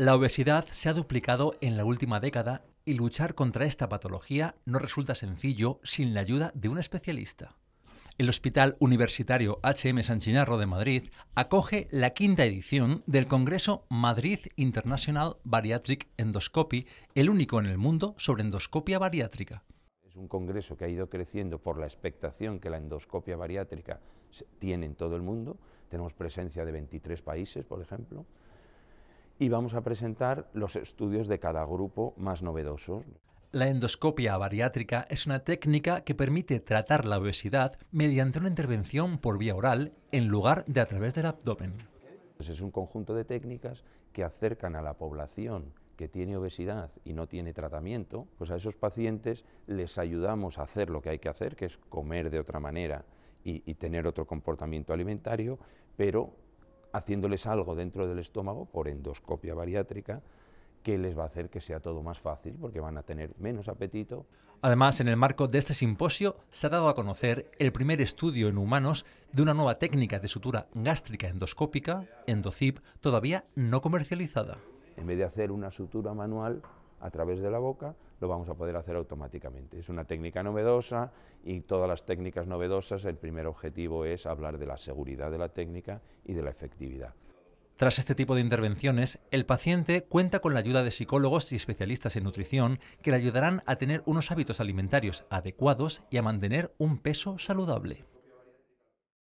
La obesidad se ha duplicado en la última década y luchar contra esta patología no resulta sencillo sin la ayuda de un especialista. El Hospital Universitario HM Sanchinarro de Madrid acoge la quinta edición del Congreso Madrid International Bariatric Endoscopy, el único en el mundo sobre endoscopia bariátrica. Es un congreso que ha ido creciendo por la expectación que la endoscopia bariátrica tiene en todo el mundo. Tenemos presencia de 23 países, por ejemplo y vamos a presentar los estudios de cada grupo más novedosos. La endoscopia bariátrica es una técnica que permite tratar la obesidad mediante una intervención por vía oral en lugar de a través del abdomen. Pues es un conjunto de técnicas que acercan a la población que tiene obesidad y no tiene tratamiento, pues a esos pacientes les ayudamos a hacer lo que hay que hacer, que es comer de otra manera y, y tener otro comportamiento alimentario, pero haciéndoles algo dentro del estómago por endoscopia bariátrica que les va a hacer que sea todo más fácil porque van a tener menos apetito. Además, en el marco de este simposio se ha dado a conocer el primer estudio en humanos de una nueva técnica de sutura gástrica endoscópica, endocip, todavía no comercializada. En vez de hacer una sutura manual a través de la boca, lo vamos a poder hacer automáticamente. Es una técnica novedosa y todas las técnicas novedosas, el primer objetivo es hablar de la seguridad de la técnica y de la efectividad. Tras este tipo de intervenciones, el paciente cuenta con la ayuda de psicólogos y especialistas en nutrición que le ayudarán a tener unos hábitos alimentarios adecuados y a mantener un peso saludable.